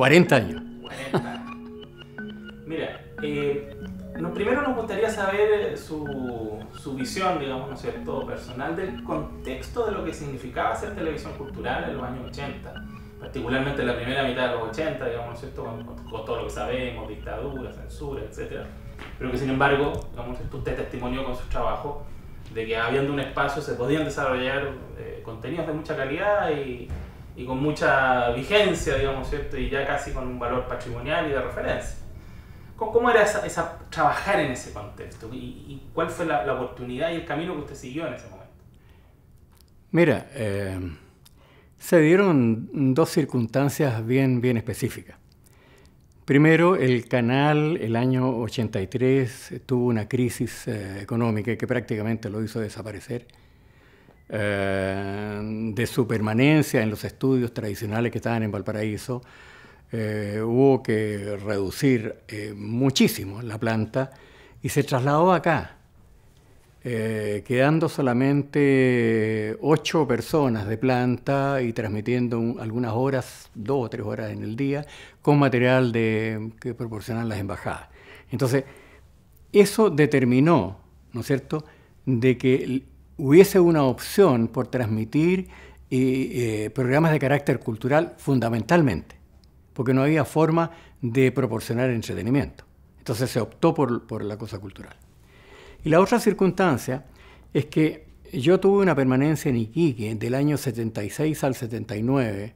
40 años. 40. Mira, eh, primero nos gustaría saber eh, su, visión, digamos, ¿no es cierto?, personal del contexto de lo que significaba hacer televisión cultural en los años 80, particularmente la primera mitad de los 80, digamos, ¿no es cierto?, con, todo lo que sabemos, dictadura, censura, etc. Pero que sin embargo, digamos, usted testimonió con su trabajo de que habiendo un espacio se podían desarrollar eh, contenidos de mucha calidad y y con mucha vigencia, digamos, ¿cierto? Y ya casi con un valor patrimonial y de referencia. ¿Cómo era esa, trabajar en ese contexto? ¿Y, cuál fue la, oportunidad y el camino que usted siguió en ese momento? Mira, eh, se dieron dos circunstancias bien, bien específicas. Primero, el canal el año 83 tuvo una crisis eh, económica que prácticamente lo hizo desaparecer eh, de su permanencia en los estudios tradicionales que estaban en Valparaíso, eh, hubo que reducir eh, muchísimo la planta y se trasladó acá, quedando solamente ocho personas de planta y transmitiendo algunas horas, dos o tres horas en el día, con material de, que proporcionan las embajadas. Entonces, eso determinó, ¿no es cierto?, de que hubiese una opción por transmitir eh, eh, programas de carácter cultural fundamentalmente, porque no había forma de proporcionar entretenimiento. Entonces se optó por, la cosa cultural. Y la otra circunstancia es que yo tuve una permanencia en Iquique del año 76 al 79,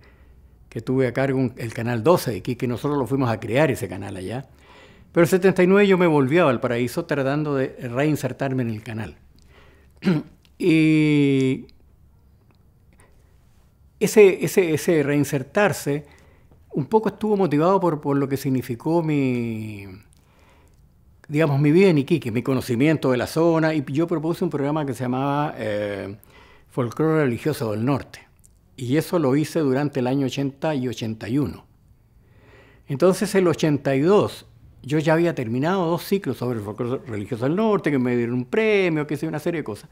que tuve a cargo el canal 12 de Iquique, nosotros lo fuimos a crear ese canal allá. Pero en 79 yo me volví al paraíso, tratando de reinsertarme en el canal. Y ese, ese, reinsertarse un poco estuvo motivado por, por lo que significó mi, digamos, mi vida en Iquique, mi conocimiento de la zona, y yo propuse un programa que se llamaba eh, Folclore Religioso del Norte, y eso lo hice durante el año 80 y 81. Entonces, el 82, yo ya había terminado dos ciclos sobre el folclore religioso del norte, que me dieron un premio, que hice una serie de cosas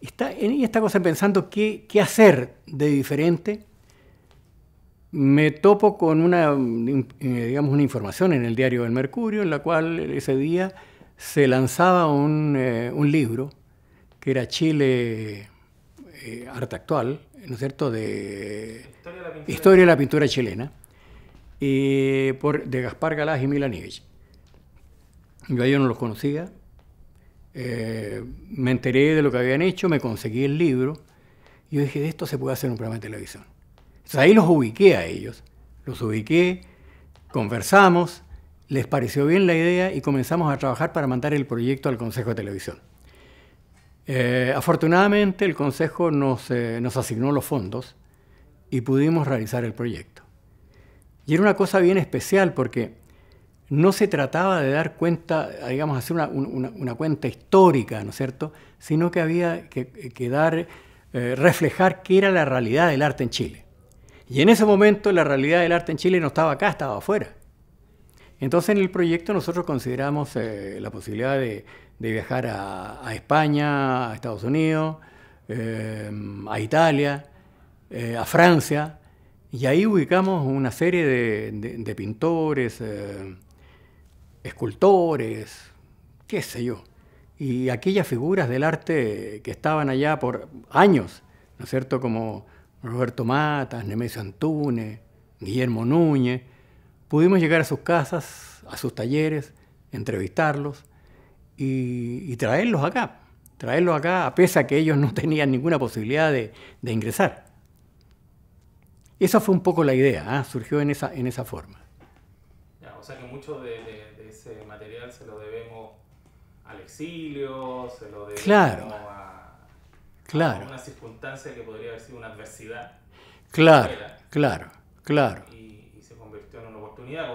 está, en esta cosa pensando qué, hacer de diferente, me topo con una, eh, digamos, una información en el diario del Mercurio, en la cual ese día se lanzaba un, eh, libro que era Chile, eh, arte actual, ¿no es cierto?, de Historia de la pintura, chilena, por, de Gaspar Galás y Milanievich. Yo no los conocía, eh, me enteré de lo que habían hecho, me conseguí el libro y yo dije, de esto se puede hacer un programa de televisión. Entonces ahí los ubiqué a ellos, los ubiqué, conversamos, les pareció bien la idea y comenzamos a trabajar para mandar el proyecto al Consejo de Televisión. Eh, afortunadamente el Consejo nos, eh, nos asignó los fondos y pudimos realizar el proyecto. Y era una cosa bien especial porque no se trataba de dar cuenta, digamos, hacer una, cuenta histórica, ¿no es cierto?, sino que había que, dar, eh, reflejar qué era la realidad del arte en Chile. Y en ese momento la realidad del arte en Chile no estaba acá, estaba afuera. Entonces en el proyecto nosotros consideramos eh, la posibilidad de, viajar a, España, a Estados Unidos, eh, a Italia, a Francia, y ahí ubicamos una serie de pintores, escultores, qué sé yo, y aquellas figuras del arte que estaban allá por años, ¿no es cierto? Como Roberto Matas, Nemesio Antunes, Guillermo Núñez, pudimos llegar a sus casas, a sus talleres, entrevistarlos y, traerlos acá, traerlos acá a pesar que ellos no tenían ninguna posibilidad de, de ingresar. Esa fue un poco la idea, ¿ah? surgió en esa, en esa forma. o sea que muchos de exilio, se lo debe claro. a, claro. una circunstancia que podría haber sido una adversidad. Claro, claro, claro. Y, se convirtió en una oportunidad,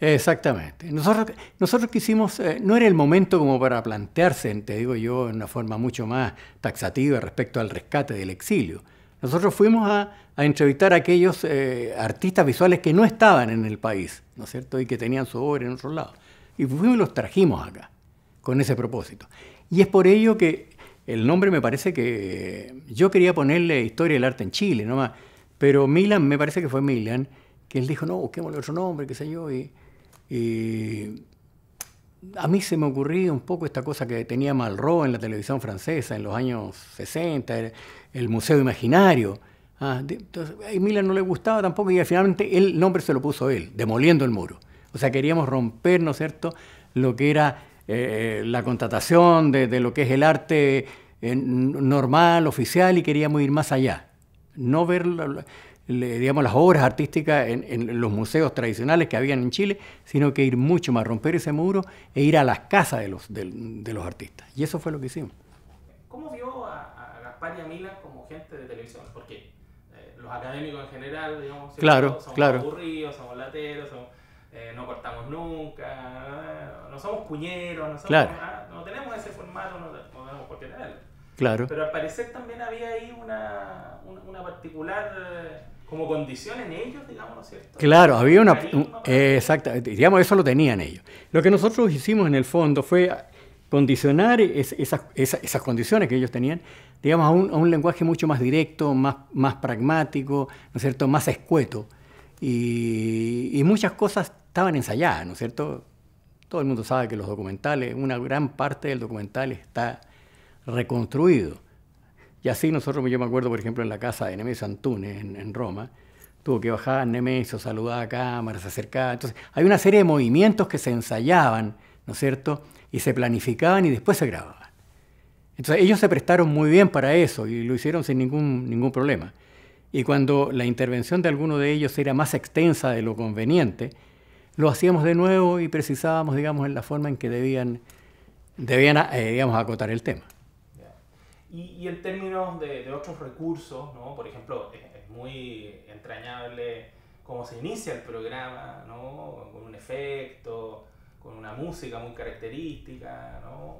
Exactamente. Nosotros, nosotros quisimos, eh, no era el momento como para plantearse, te digo yo, en una forma mucho más taxativa respecto al rescate del exilio. Nosotros fuimos a, entrevistar a aquellos eh, artistas visuales que no estaban en el país, ¿no es cierto? Y que tenían su obra en otro lado. Y fuimos y los trajimos acá con ese propósito. Y es por ello que el nombre me parece que yo quería ponerle Historia del Arte en Chile, nomás, pero Milan, me parece que fue Milan, que él dijo, no, busquemos otro nombre, qué sé yo, y, a mí se me ocurrió un poco esta cosa que tenía Malraux en la televisión francesa en los años 60, el, Museo Imaginario. a ah, Milan no le gustaba tampoco y finalmente el nombre se lo puso él, demoliendo el muro. O sea, queríamos romper, ¿no es cierto?, lo que era eh, la contratación de, lo que es el arte eh, normal, oficial, y queríamos ir más allá. No ver digamos, las obras artísticas en, los museos tradicionales que habían en Chile, sino que ir mucho más, romper ese muro e ir a las casas de los, de, los artistas. Y eso fue lo que hicimos. ¿Cómo vio a, a Gaspar y a Mila como gente de televisión? Porque eh, los académicos en general, digamos, son aburridos, son lateros, eh, no cortamos nunca, eh, no somos cuñeros, no, tenemos ese formato, no, podemos tenemos por Claro. Pero al parecer también había ahí una, particular eh, como condición en ellos, digamos, ¿no es cierto? Claro, había una... exacta, digamos, eso lo tenían ellos. Lo que nosotros hicimos en el fondo fue condicionar esas, condiciones que ellos tenían, digamos, a un, lenguaje mucho más directo, más, más pragmático, ¿no es cierto?, más escueto. y muchas cosas estaban ensayadas, ¿no es cierto? Todo el mundo sabe que los documentales, una gran parte del documental está reconstruido. Y así nosotros, yo me acuerdo, por ejemplo, en la casa de Nemesio Antunes, en, Roma, tuvo que bajar Nemesio, saludar a cámaras, se Entonces, hay una serie de movimientos que se ensayaban, ¿no es cierto? Y se planificaban y después se grababan. Entonces, ellos se prestaron muy bien para eso y lo hicieron sin ningún, ningún problema. Y cuando la intervención de alguno de ellos era más extensa de lo conveniente, lo hacíamos de nuevo y precisábamos, digamos, en la forma en que debían, debían eh, digamos, acotar el tema. Y, en términos de, otros recursos, ¿no? por ejemplo, es, muy entrañable cómo se inicia el programa, ¿no? con un efecto, con una música muy característica, ¿no?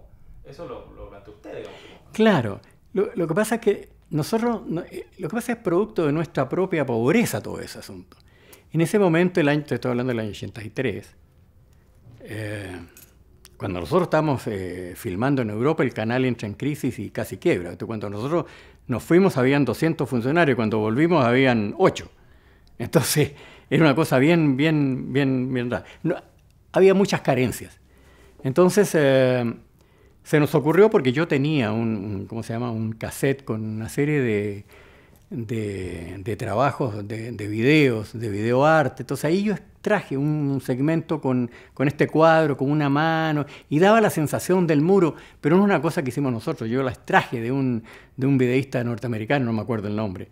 eso lo, lo planteó usted, digamos. Claro, lo, que pasa es que nosotros, eh, lo que pasa es producto de nuestra propia pobreza todo ese asunto. En ese momento, el año, te estoy hablando del año 83, eh, cuando nosotros estábamos eh, filmando en Europa, el canal entra en crisis y casi quiebra. Cuando nosotros nos fuimos, habían 200 funcionarios, cuando volvimos, habían 8. Entonces, era una cosa bien, bien, bien, rara. había muchas carencias. Entonces, eh, se nos ocurrió porque yo tenía ¿cómo se llama? Un cassette con una serie de de, trabajos, de, videos, de videoarte. Entonces ahí yo traje un segmento con, este cuadro, con una mano, y daba la sensación del muro, pero no es una cosa que hicimos nosotros, yo la traje de un, de videísta norteamericano, no me acuerdo el nombre,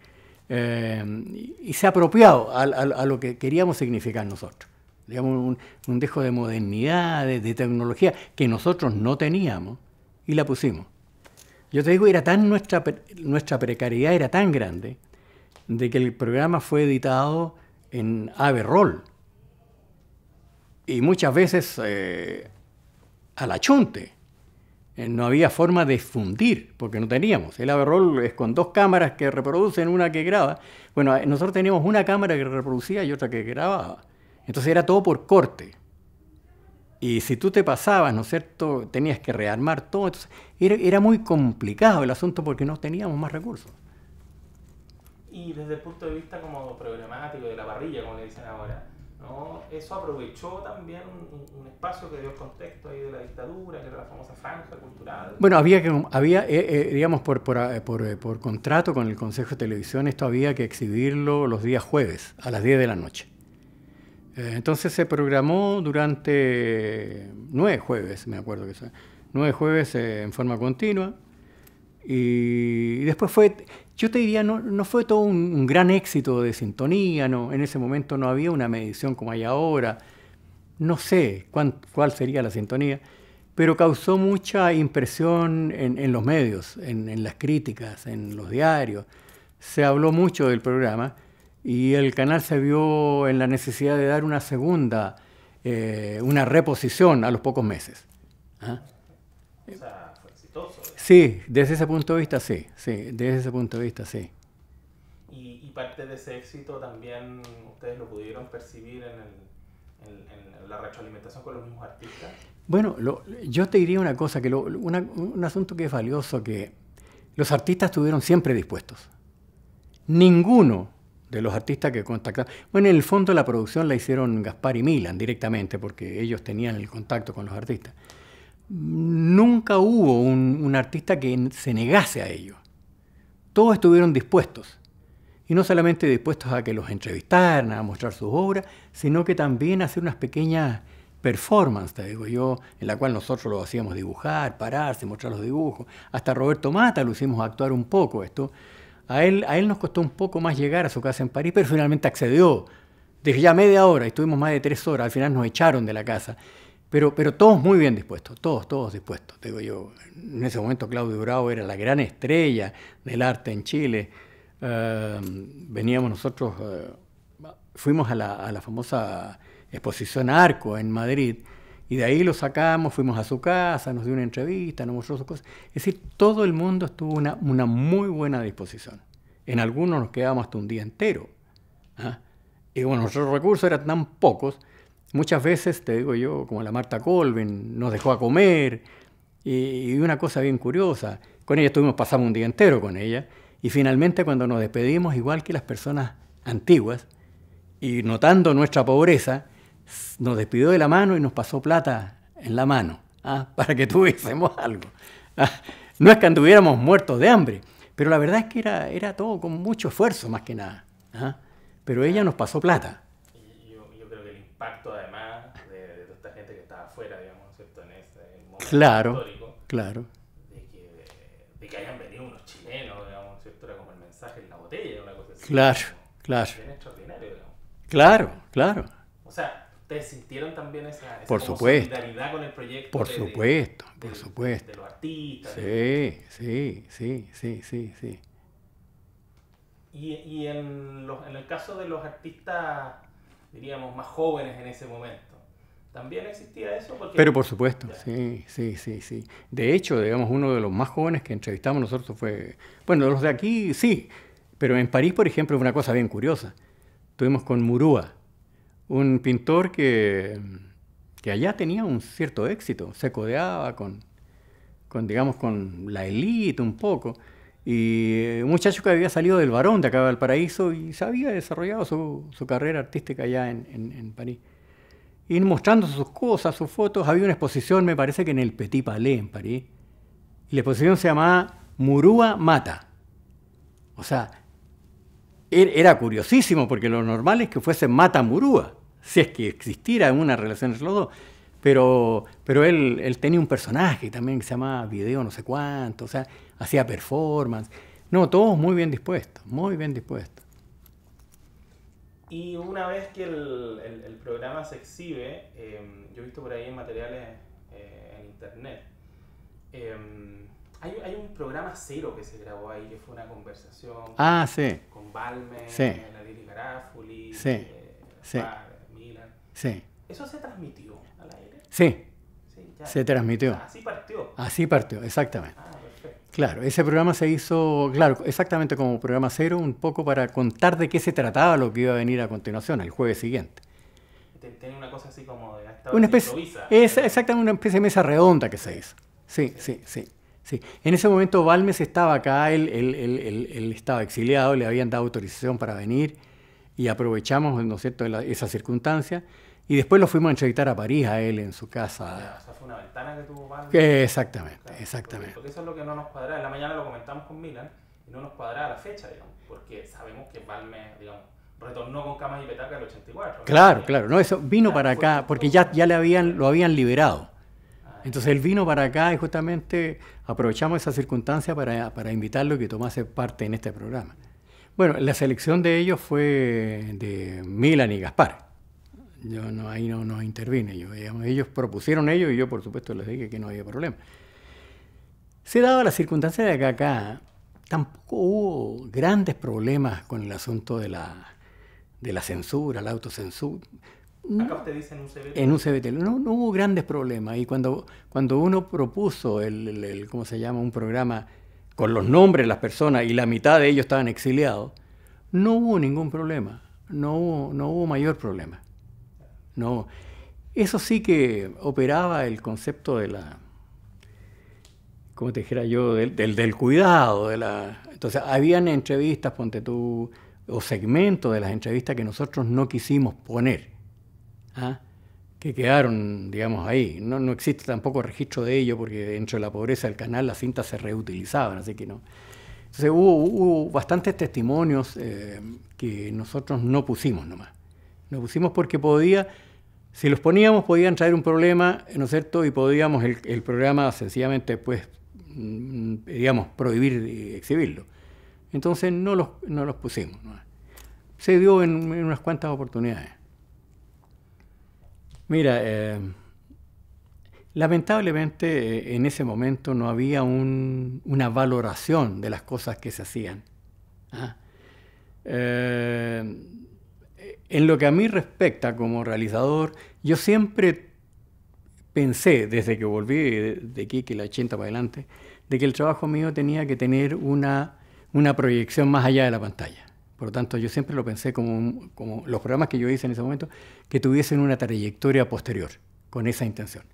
eh, y se ha apropiado a, lo que queríamos significar nosotros. Digamos, un, dejo de modernidad, de tecnología que nosotros no teníamos, y la pusimos. Yo te digo, era tan nuestra, nuestra precariedad era tan grande de que el programa fue editado en Averroll. Y muchas veces eh, a la chunte. Eh, no había forma de fundir, porque no teníamos. El Averroll es con dos cámaras que reproducen, una que graba. Bueno, eh, nosotros teníamos una cámara que reproducía y otra que grababa. Entonces era todo por corte. Y si tú te pasabas, ¿no es cierto? Tenías que rearmar todo. Entonces, era, muy complicado el asunto porque no teníamos más recursos. Y desde el punto de vista como programático, de la parrilla, como le dicen ahora, ¿no? Eso aprovechó también un, espacio que dio contexto ahí de la dictadura, que era la famosa franja cultural. Bueno, había que, había, eh, eh, digamos, por, por, eh, por, por contrato con el Consejo de Televisión, esto había que exhibirlo los días jueves, a las 10 de la noche. Eh, entonces se programó durante nueve jueves, me acuerdo que nueve jueves eh, en forma continua. Y después fue, yo te diría, no, fue todo un, gran éxito de sintonía, no, en ese momento no había una medición como hay ahora, no sé cuál sería la sintonía, pero causó mucha impresión en, los medios, en, las críticas, en los diarios. Se habló mucho del programa y el canal se vio en la necesidad de dar una segunda, eh, una reposición a los pocos meses. O sea, fue exitoso. ¿eh? Sí, desde ese punto de vista sí, sí, desde ese punto de vista sí. Y, parte de ese éxito también ustedes lo pudieron percibir en, la retroalimentación con los mismos artistas. Bueno, yo te diría una cosa, que un asunto que es valioso, que los artistas estuvieron siempre dispuestos. Ninguno de los artistas que contactaron. Bueno, en el fondo la producción la hicieron Gaspar y Milan directamente, porque ellos tenían el contacto con los artistas. Nunca hubo un, artista que se negase a ello. Todos estuvieron dispuestos. Y no solamente dispuestos a que los entrevistaran, a mostrar sus obras, sino que también a hacer unas pequeñas performances, digo yo, en la cual nosotros lo hacíamos dibujar, pararse, mostrar los dibujos. Hasta Roberto Mata lo hicimos actuar un poco esto. A él, a él nos costó un poco más llegar a su casa en París, pero finalmente accedió. Desde ya media hora, estuvimos más de tres horas, al final nos echaron de la casa. Pero, pero todos muy bien dispuestos, todos, todos dispuestos. Digo yo, en ese momento Claudio Bravo era la gran estrella del arte en Chile. Em, veníamos nosotros, eh, fuimos a la, a la famosa exposición Arco en Madrid y de ahí lo sacamos, fuimos a su casa, nos dio una entrevista, nos mostró sus cosas. Es decir, todo el mundo estuvo una, una muy buena disposición. En algunos nos quedábamos hasta un día entero. ¿ah? Y bueno, nuestros recursos eran tan pocos, muchas veces, te digo yo, como la Marta Colvin, nos dejó a comer. Y, y una cosa bien curiosa, con ella estuvimos, pasamos un día entero con ella. Y finalmente cuando nos despedimos, igual que las personas antiguas, y notando nuestra pobreza, nos despidió de la mano y nos pasó plata en la mano ¿ah? para que tuviésemos algo. ¿ah? No es que anduviéramos muertos de hambre, pero la verdad es que era, todo con mucho esfuerzo más que nada. ¿ah? Pero ella nos pasó plata. Yo, yo creo que el impacto además de, toda esta gente que estaba afuera, digamos, En ese momento histórico. De que, hayan venido unos chilenos, digamos, ¿cierto? Era como el mensaje en la botella, cosa así. Claro, claro. extraordinario, digamos. Claro, claro. ¿Ustedes sintieron también esa, por solidaridad con el proyecto? Por de, supuesto, por supuesto. De los artistas. Sí, sí, sí, sí, sí, sí. Y, en, el caso de los artistas, diríamos, más jóvenes en ese momento. ¿También existía eso? Pero por supuesto, sí, sí, sí, sí. De hecho, digamos, uno de los más jóvenes que entrevistamos nosotros fue, bueno, los de aquí sí, pero en París, por ejemplo, una cosa bien curiosa. Estuvimos con Murúa, un pintor que, allá tenía un cierto éxito, se codeaba con, con digamos, con la élite un poco. Y un muchacho que había salido del varón de acá del Paraíso y se había desarrollado su, carrera artística allá en, en, París. Y mostrando sus cosas, sus fotos, había una exposición, me parece que en el Petit Palais en París. Y la exposición se llamaba Murúa Mata. O sea, er, era curiosísimo porque lo normal es que fuese Mata Murúa si es que existiera una relación entre los dos. Pero, pero él, tenía un personaje también que se llamaba Video no sé cuánto, o sea, hacía performance. No, todos muy bien dispuestos, muy bien dispuestos. Y una vez que el, programa se exhibe, em, yo he visto por ahí en materiales eh, en internet, em, hay, un programa cero que se grabó ahí, que fue una conversación ah, con, sí. con Balme, sí. Nadir sí. Eh, sí. Sí. ¿Eso se transmitió al aire? Sí. sí Se transmitió. así partió. Así partió, exactamente. Ah, claro, ese programa se hizo, claro, exactamente como programa cero, un poco para contar de qué se trataba lo que iba a venir a continuación, el jueves siguiente. ¿Tiene una cosa así como de hasta una especie, es, Exactamente, una especie de mesa redonda que se hizo. sí, sí. sí. sí. En ese momento Balmes estaba acá, él, estaba exiliado, le habían dado autorización para venir y aprovechamos, esa circunstancia. Y después lo fuimos a entrevistar a París, a él, en su casa. fue una ventana que tuvo Exactamente, exactamente. Porque, eso es lo que no nos cuadra. En la mañana lo comentamos con Milan y no nos cuadra la fecha, digamos, porque sabemos que Valme digamos, retornó con camas y en el 84. Claro, claro, no, eso vino para acá, porque ya, ya le habían, lo habían liberado. Ah, Entonces él vino para acá y justamente aprovechamos esa circunstancia para, para invitarlo y que tomase parte en este programa. Bueno, la selección de ellos fue de Milan y Gaspar. Yo no, ahí no, intervino. intervine. Yo, ellos propusieron ellos y yo, por supuesto, les dije que no había problema. Se daba la circunstancia de que acá tampoco hubo grandes problemas con el asunto de la, de la censura, la autocensura. acá usted dice en un CBT. En un CBT. No, hubo grandes problemas. Y cuando, cuando uno propuso el, ¿cómo se llama?, un programa con los nombres de las personas y la mitad de ellos estaban exiliados, no hubo ningún problema, no hubo, no hubo mayor problema. No, eso sí que operaba el concepto de la, cómo te dijera yo, del, del, cuidado, de la... Entonces, habían entrevistas, ponte tú, o segmentos de las entrevistas que nosotros no quisimos poner. ¿ah? que quedaron, digamos, ahí. No, no existe tampoco registro de ello porque dentro de la pobreza del canal las cintas se reutilizaban, así que no. Entonces hubo, bastantes testimonios eh, que nosotros no pusimos nomás. No pusimos porque podía, si los poníamos podían traer un problema, ¿no es cierto? Y podíamos el, programa sencillamente, pues, mm, digamos, prohibir exhibirlo. Entonces no los, no los pusimos. Nomás. Se dio en unas cuantas oportunidades. Mira, eh, lamentablemente eh, en ese momento no había una valoración de las cosas que se hacían. ¿ah? Eh, en lo que a mí respecta como realizador, yo siempre pensé, desde que volví de, de que la 80 para adelante, de que el trabajo mío tenía que tener una, una proyección más allá de la pantalla. Por lo tanto, yo siempre lo pensé como, los programas que yo hice en ese momento, que tuviesen una trayectoria posterior, con esa intención.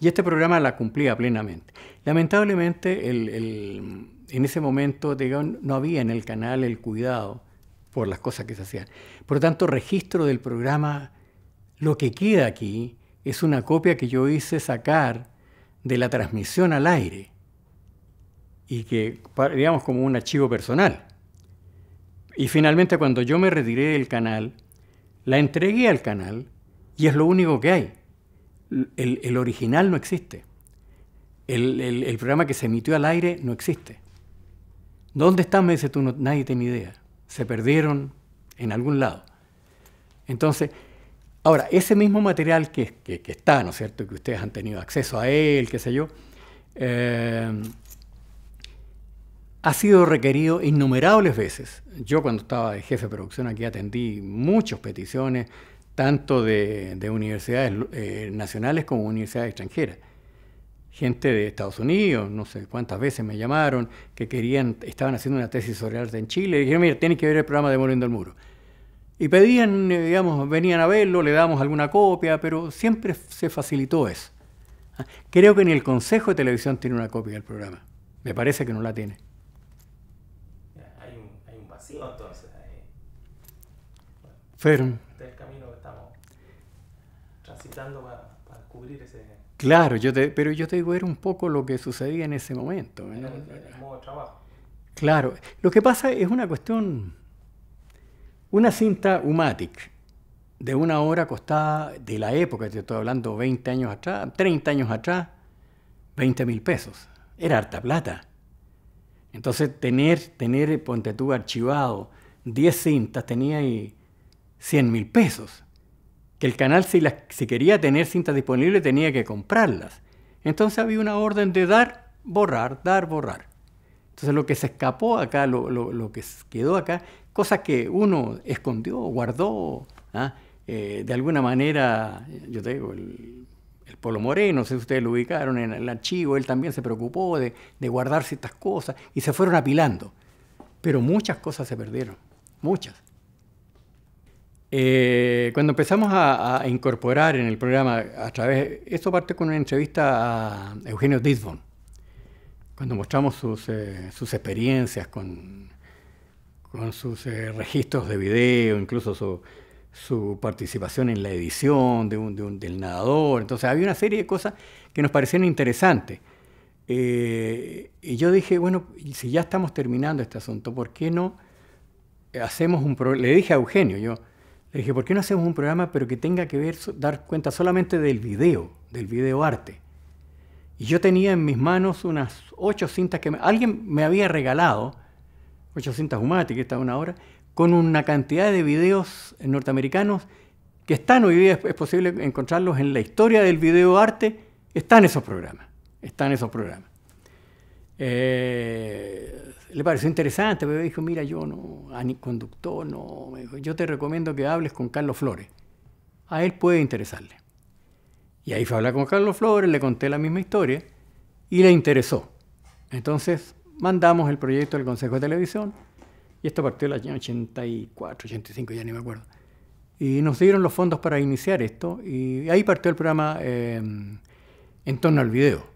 Y este programa la cumplía plenamente. Lamentablemente, en ese momento no había en el canal el cuidado por las cosas que se hacían. Por lo tanto, registro del programa, lo que queda aquí es una copia que yo hice sacar de la transmisión al aire y que, digamos, como un archivo personal. Y finalmente cuando yo me retiré del canal, la entregué al canal y es lo único que hay. El, original no existe. El, programa que se emitió al aire no existe. ¿Dónde están? Me dice tú, nadie tiene idea. Se perdieron en algún lado. Entonces, ahora, ese mismo material que, está, ¿no es cierto?, que ustedes han tenido acceso a él, qué sé yo, eh, ha sido requerido innumerables veces. Yo cuando estaba de jefe de producción aquí atendí muchas peticiones, tanto de, universidades eh, nacionales como universidades extranjeras. Gente de Estados Unidos, no sé cuántas veces me llamaron, que querían, estaban haciendo una tesis sobre arte en Chile, y dijeron, mira, tienen que ver el programa de Moliendo el Muro. Y pedían, eh, digamos, venían a verlo, le damos alguna copia, pero siempre se facilitó eso. Ah, creo que ni el Consejo de Televisión tiene una copia del programa. Me parece que no la tiene. Fern. Este camino que estamos transitando para, cubrir ese... Claro, yo te, pero yo te digo, era un poco lo que sucedía en ese momento. En ¿eh? El, modo de trabajo. Claro, lo que pasa es una cuestión... Una cinta Umatic de una hora costaba, de la época, te estoy hablando 20 años atrás, 30 años atrás, 20 mil pesos. Era harta plata. Entonces, tener, tener ponte tú, archivado 10 cintas, tenía y 100 mil pesos. Que el canal, si, quería tener cintas disponibles, tenía que comprarlas. Entonces había una orden de dar, borrar, dar, borrar. Entonces lo que se escapó acá, lo, lo, que quedó acá, cosas que uno escondió, guardó, ¿ah? eh, de alguna manera, yo te digo, el, Polo Moreno, no sé si ustedes lo ubicaron en el archivo, él también se preocupó de, de guardar ciertas cosas y se fueron apilando. Pero muchas cosas se perdieron, muchas. Eh, cuando empezamos a, incorporar en el programa a través, esto parte con una entrevista a Eugenio Disbon, cuando mostramos sus, eh, experiencias con, sus eh, registros de video, incluso su, participación en la edición del nadador. Entonces había una serie de cosas que nos parecieron interesantes. y yo dije, bueno, si ya estamos terminando este asunto, ¿por qué no hacemos un programa? Le dije a Eugenio, yo, le dije, ¿por qué no hacemos un programa pero que tenga que ver, dar cuenta solamente del video, del video arte? Y yo tenía en mis manos unas ocho cintas que alguien me había regalado, ocho cintas humáticas, que está una hora, con una cantidad de videos norteamericanos que están hoy día, es posible encontrarlos en la historia del video arte, están esos programas, están esos programas. Eh, le pareció interesante, pero dijo, mira, yo no, a ni conductor, no, yo te recomiendo que hables con Carlos Flores. A él puede interesarle. Y ahí fue a hablar con Carlos Flores, le conté la misma historia y le interesó. Entonces mandamos el proyecto al Consejo de Televisión y esto partió en el año 84, 85, ya ni me acuerdo. Y nos dieron los fondos para iniciar esto y ahí partió el programa eh, en torno al video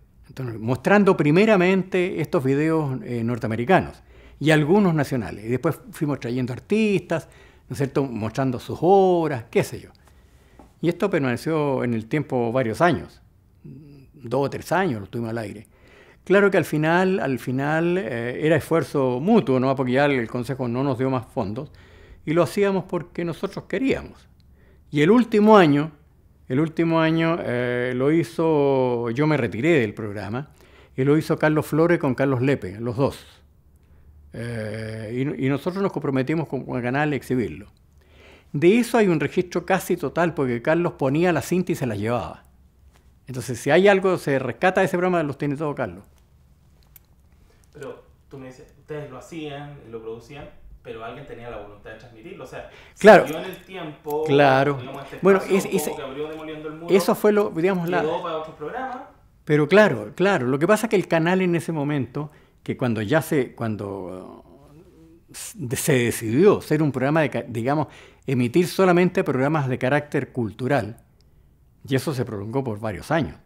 mostrando primeramente estos videos eh, norteamericanos y algunos nacionales. Y después fuimos trayendo artistas, ¿no cierto?, mostrando sus obras, qué sé yo. Y esto permaneció en el tiempo varios años, dos o tres años lo tuvimos al aire. Claro que al final, al final eh, era esfuerzo mutuo, ¿no? porque ya el Consejo no nos dio más fondos, y lo hacíamos porque nosotros queríamos. Y el último año, el último año eh, lo hizo, yo me retiré del programa, y lo hizo Carlos Flores con Carlos Lepe, los dos. Eh, y, nosotros nos comprometimos con, el canal a exhibirlo. De eso hay un registro casi total, porque Carlos ponía la cinta y se la llevaba. Entonces, si hay algo se rescata ese programa, los tiene todo Carlos. Pero tú me dices, ustedes lo hacían, lo producían, pero alguien tenía la voluntad de transmitirlo. O sea, claro, en el tiempo. Claro. Este bueno, eso fue lo, digamos, la. Pero claro, claro. Lo que pasa es que el canal en ese momento, que cuando ya se. cuando uh, se decidió ser un programa de, digamos, emitir solamente programas de carácter cultural, y eso se prolongó por varios años.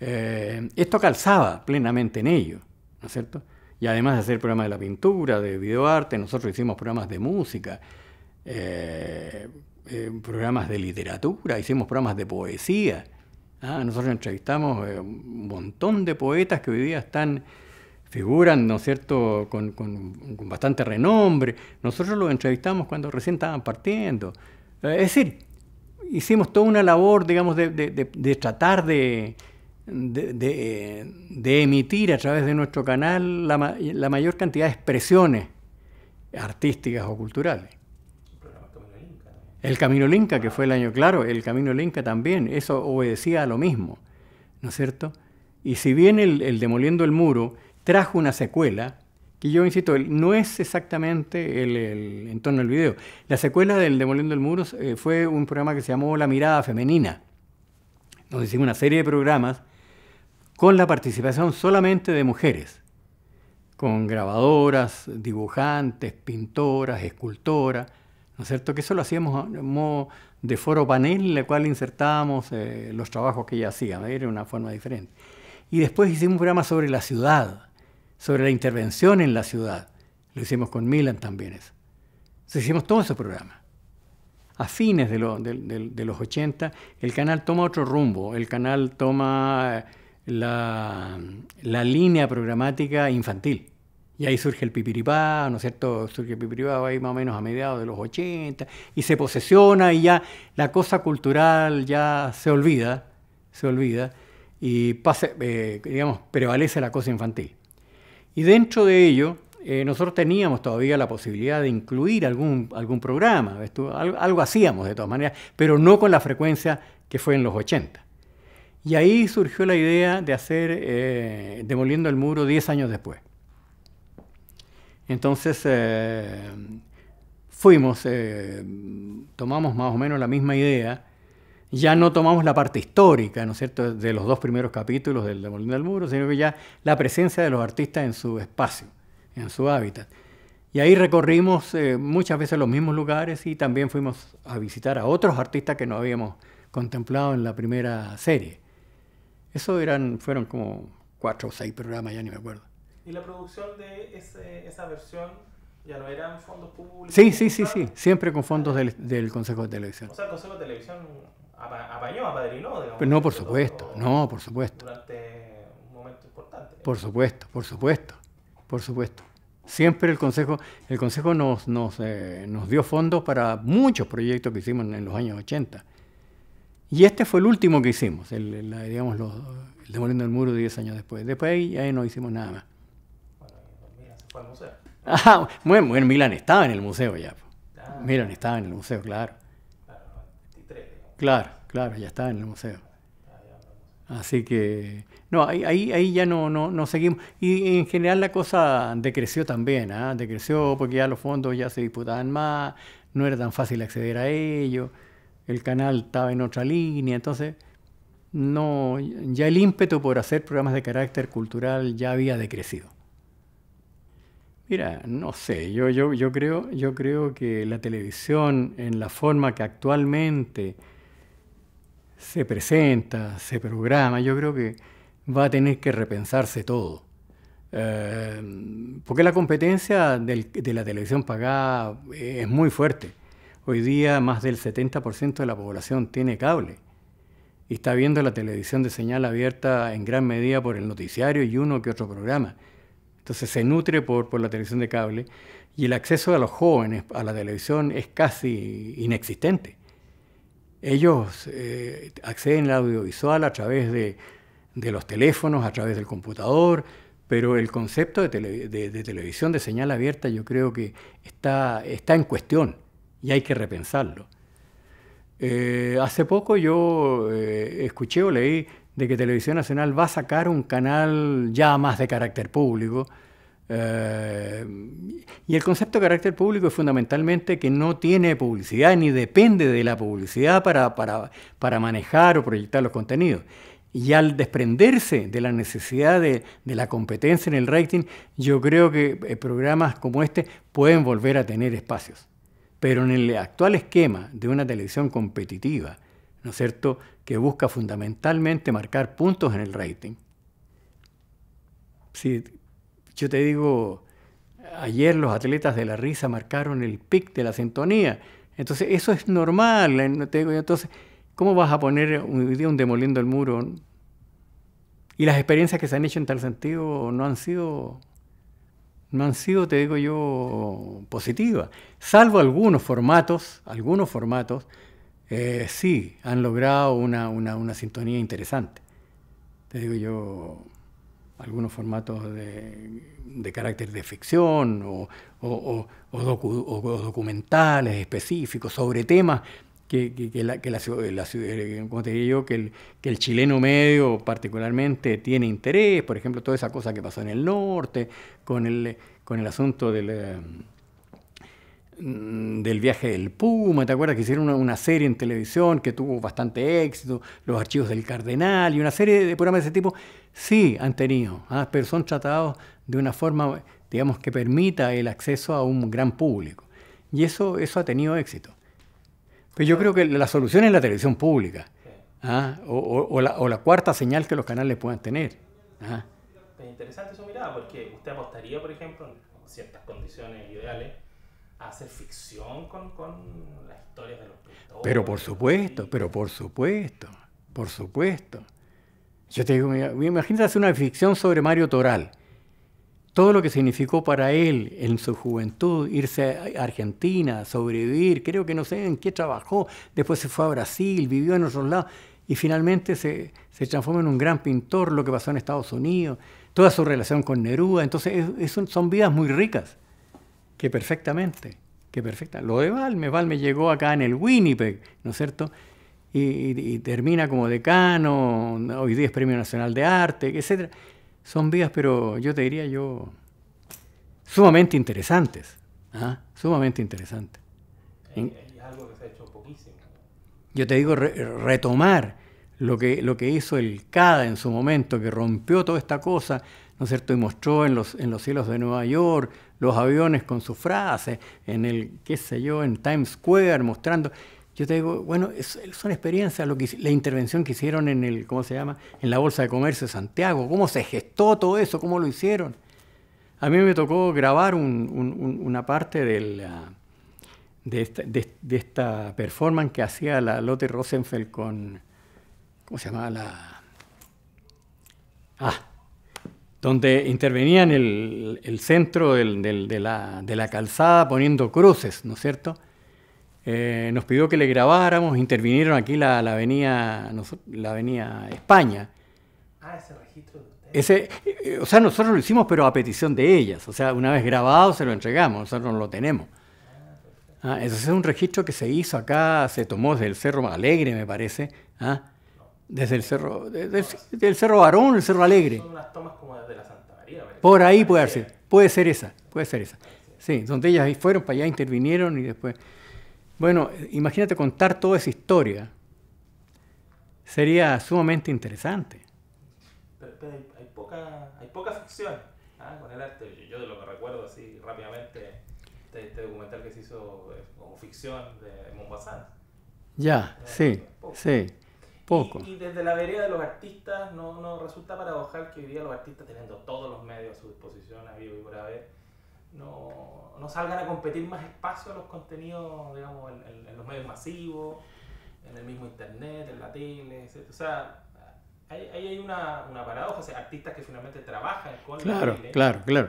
Eh, esto calzaba plenamente en ello, ¿no es cierto? Y además de hacer programas de la pintura, de videoarte, nosotros hicimos programas de música, eh, eh, programas de literatura, hicimos programas de poesía. Ah, nosotros entrevistamos eh, un montón de poetas que hoy día están, figuran, ¿no es cierto?, con, con, bastante renombre. Nosotros los entrevistamos cuando recién estaban partiendo. es decir, hicimos toda una labor, digamos, de tratar de, de, emitir a través de nuestro canal la, mayor cantidad de expresiones artísticas o culturales. El Camino Linca, que fue el año, claro, el Camino Linca también, eso obedecía a lo mismo, ¿no es cierto? Y si bien el, Demoliendo el Muro trajo una secuela, que yo insisto, no es exactamente el, entorno del video. La secuela del Demoliendo el Muro eh, fue un programa que se llamó La Mirada Femenina, donde hicimos una serie de programas con la participación solamente de mujeres, con grabadoras, dibujantes, pintoras, escultoras, ¿no es cierto? Que eso lo hacíamos de foro panel, en el cual insertábamos eh, los trabajos que ella hacía, era una forma diferente. Y después hicimos un programa sobre la ciudad, sobre la intervención en la ciudad. Lo hicimos con Milan también eso. hicimos todo ese programa. A fines de, los 80, el canal toma otro rumbo. El canal toma... Eh, la, línea programática infantil. Y ahí surge el pipiripá, ¿no es cierto? Surge el pipiripá ahí más o menos a mediados de los 80 y se posesiona y ya la cosa cultural ya se olvida, se olvida y pase, eh, digamos, prevalece la cosa infantil. Y dentro de ello, eh, nosotros teníamos todavía la posibilidad de incluir algún, algún programa, Algo, algo hacíamos de todas maneras, pero no con la frecuencia que fue en los 80. Y ahí surgió la idea de hacer eh, Demoliendo el Muro 10 años después. Entonces eh, fuimos, eh, tomamos más o menos la misma idea, ya no tomamos la parte histórica, ¿no es cierto?, de los dos primeros capítulos del Demoliendo el Muro, sino que ya la presencia de los artistas en su espacio, en su hábitat. Y ahí recorrimos muchas veces los mismos lugares y también fuimos a visitar a otros artistas que no habíamos contemplado en la primera serie. Eso eran, fueron como cuatro o seis programas, ya ni me acuerdo. ¿Y la producción de ese, esa versión ya no eran fondos públicos? Sí, sí, sí, sí, siempre con fondos del, Consejo de Televisión. O sea, el Consejo de Televisión apañó, apadrinó, digamos. Pero no, por supuesto, no, por supuesto. Durante un momento importante. Por supuesto, por supuesto, por supuesto. Siempre el Consejo, el consejo nos, nos, eh, nos dio fondos para muchos proyectos que hicimos en los años 80 y este fue el último que hicimos, el, digamos, los, el demoliendo el muro 10 años después. Después ahí, ahí no hicimos nada más. Bueno, Milán se fue al museo. Ah, bueno, Milán estaba en el museo ya. Ah, Milán estaba en el museo, claro. Claro, claro, ya estaba en el museo. Así que, no, ahí, ahí, ya no, no, seguimos. Y en general la cosa decreció también, ¿eh? decreció porque ya los fondos ya se disputaban más, no era tan fácil acceder a ellos el canal estaba en otra línea, entonces no, ya el ímpetu por hacer programas de carácter cultural ya había decrecido. Mira, no sé, yo, yo, yo, creo, yo creo que la televisión en la forma que actualmente se presenta, se programa, yo creo que va a tener que repensarse todo. Eh, porque la competencia de la televisión pagada es muy fuerte. Hoy día más del 70% de la población tiene cable y está viendo la televisión de señal abierta en gran medida por el noticiario y uno que otro programa. Entonces se nutre por, la televisión de cable y el acceso de los jóvenes a la televisión es casi inexistente. Ellos eh, acceden al audiovisual a través de, los teléfonos, a través del computador, pero el concepto de, de televisión de señal abierta yo creo que está, está en cuestión y hay que repensarlo. Eh, hace poco yo eh, escuché o leí de que Televisión Nacional va a sacar un canal ya más de carácter público. Eh, y el concepto de carácter público es fundamentalmente que no tiene publicidad ni depende de la publicidad para, manejar o proyectar los contenidos. Y al desprenderse de la necesidad de, de, la competencia en el rating, yo creo que programas como este pueden volver a tener espacios. Pero en el actual esquema de una televisión competitiva, ¿no es cierto?, que busca fundamentalmente marcar puntos en el rating. Si yo te digo, ayer los atletas de la risa marcaron el pic de la sintonía, entonces eso es normal, ¿eh? entonces, ¿cómo vas a poner un, video demoliendo el muro? Y las experiencias que se han hecho en tal sentido no han sido no han sido, te digo yo, positivas. Salvo algunos formatos, algunos formatos eh, sí han logrado una, sintonía interesante. Te digo yo, algunos formatos de, carácter de ficción o, o documentales específicos sobre temas que, la, eh, que el, que el chileno medio particularmente tiene interés, por ejemplo, toda esa cosa que pasó en el norte, con el, con el asunto del, eh, mm, del viaje del Puma, ¿te acuerdas que hicieron una, serie en televisión que tuvo bastante éxito, los archivos del Cardenal y una serie de programas de ese tipo? Sí, han tenido, ¿ah? pero son tratados de una forma, digamos, que permita el acceso a un gran público. Y eso, eso ha tenido éxito. Pero yo creo que la solución es la televisión pública. ¿ah? O, la, cuarta señal que los canales puedan tener. ¿ah? Es interesante su mirada, porque usted apostaría, por ejemplo, en ciertas condiciones ideales, a hacer ficción con, las historias de los pintores. Pero por supuesto, pero por supuesto, por supuesto. Yo te digo, imagínate hacer una ficción sobre Mario Toral todo lo que significó para él en su juventud, irse a Argentina, sobrevivir, creo que no sé en qué trabajó, después se fue a Brasil, vivió en otros lados y finalmente se, se transforma en un gran pintor, lo que pasó en Estados Unidos, toda su relación con Neruda, entonces son vidas muy ricas, que perfectamente, que perfecta. Lo de Valme, Valme llegó acá en el Winnipeg, ¿no es cierto? Y, termina como decano, hoy día es Premio Nacional de Arte, etcétera son vías pero yo te diría yo, sumamente interesantes. ¿Ah? Sumamente interesantes. Es, algo que se ha hecho poquísimo. Yo te digo, retomar lo que, lo que hizo el CADA en su momento, que rompió toda esta cosa, ¿no es cierto? Y mostró en los, en los cielos de Nueva York los aviones con su frase, en el, qué sé yo, en Times Square, mostrando. Yo te digo, bueno, son experiencias, la intervención que hicieron en el, ¿cómo se llama? En la Bolsa de Comercio de Santiago, cómo se gestó todo eso, cómo lo hicieron. A mí me tocó grabar una parte de, esta, de, esta, performance que hacía la Lotte Rosenfeld con, ¿cómo se llamaba? La, ah, donde intervenía en el, centro de la calzada poniendo cruces, ¿no es cierto? Eh, nos pidió que le grabáramos, intervinieron aquí la, la, avenida, la avenida España. Ah, ese registro de ese, eh, o sea, nosotros lo hicimos, pero a petición de ellas. O sea, una vez grabado se lo entregamos, nosotros no lo tenemos. Ah, ah entonces es un registro que se hizo acá, se tomó desde el Cerro Alegre, me parece. ¿ah? Desde el Cerro, desde, el Cerro Barón, el Cerro Alegre. Son unas tomas como desde la Santa María. Por ahí puede ser, puede ser esa, puede ser esa. Sí, donde ellas fueron para allá, intervinieron y después... Bueno, imagínate contar toda esa historia. Sería sumamente interesante. Pero, hay, poca, hay poca ficción ¿ah? con el arte. Yo, de lo que recuerdo así rápidamente, este, este documental que se hizo eh, como ficción de Mombasa. Ya, sí, eh, sí. Poco. Y, desde la vereda de los artistas, no, no resulta paradojal que hoy día los artistas teniendo todos los medios a su disposición, a vivo y por haber, no, no salgan a competir más espacio a los contenidos, digamos, en, los medios masivos, en el mismo internet, en la tele, etc. O sea, ahí hay, una, una paradoja, o sea, artistas que finalmente trabajan con claro, la tele. Claro, claro,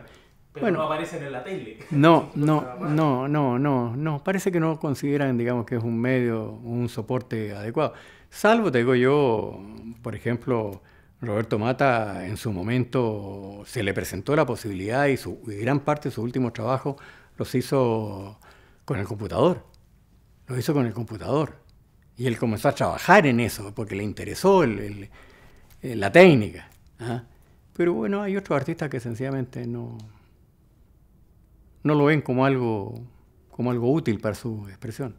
Pero no aparecen en la tele. No, no, no, no, no, no. Parece que no consideran, digamos, que es un medio, un soporte adecuado. Salvo, te digo yo, por ejemplo, Roberto Mata en su momento se le presentó la posibilidad y, gran parte de sus últimos trabajos los hizo con el computador. lo hizo con el computador. Y él comenzó a trabajar en eso porque le interesó eh, la técnica. ¿ah? Pero bueno, hay otros artistas que sencillamente no, no lo ven como algo, como algo útil para su expresión.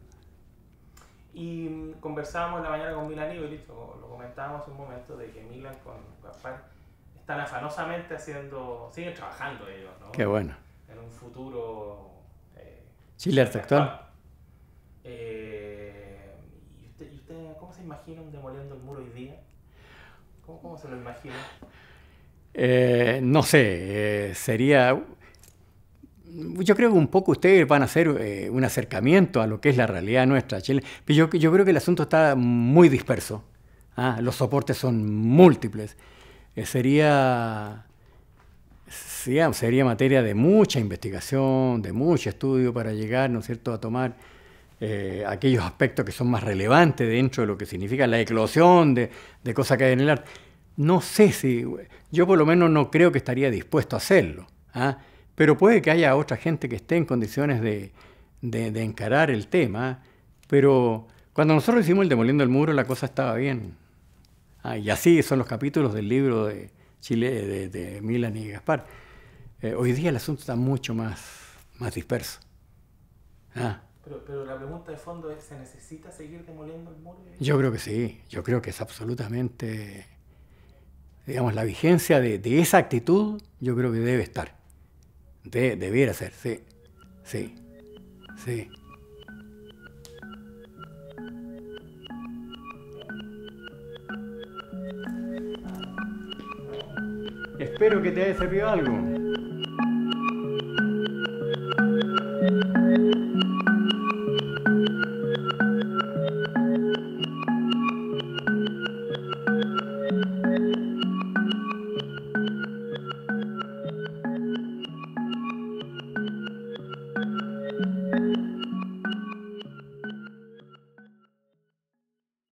Y conversábamos en la mañana con Milan y lo comentábamos hace un momento de que Milan con Gaspar están afanosamente haciendo, siguen trabajando ellos, ¿no? Qué bueno. En un futuro. Eh, Chile Eh, ¿y, usted, usted cómo se un demoliendo el muro hoy día? ¿Cómo, se lo imagina? Eh, no sé, eh, sería yo creo que un poco ustedes van a hacer eh, un acercamiento a lo que es la realidad nuestra, Chile. Pero yo, creo que el asunto está muy disperso. ¿ah? Los soportes son múltiples. Eh, sería, materia de mucha investigación, de mucho estudio para llegar, ¿no es cierto?, a tomar eh, aquellos aspectos que son más relevantes dentro de lo que significa la eclosión de, cosas que hay en el arte. No sé si, yo por lo menos no creo que estaría dispuesto a hacerlo. ¿ah? Pero puede que haya otra gente que esté en condiciones de, encarar el tema, pero cuando nosotros hicimos el Demoliendo el Muro la cosa estaba bien. Ah, y así son los capítulos del libro de Chile de, Milan y Gaspar. Eh, hoy día el asunto está mucho más, más disperso. Ah. Pero, la pregunta de fondo es, ¿se necesita seguir demoliendo el muro? Yo creo que sí, yo creo que es absolutamente, digamos, la vigencia de esa actitud yo creo que debe estar. De, debiera ser, sí. Sí. Sí. Espero que te haya servido algo.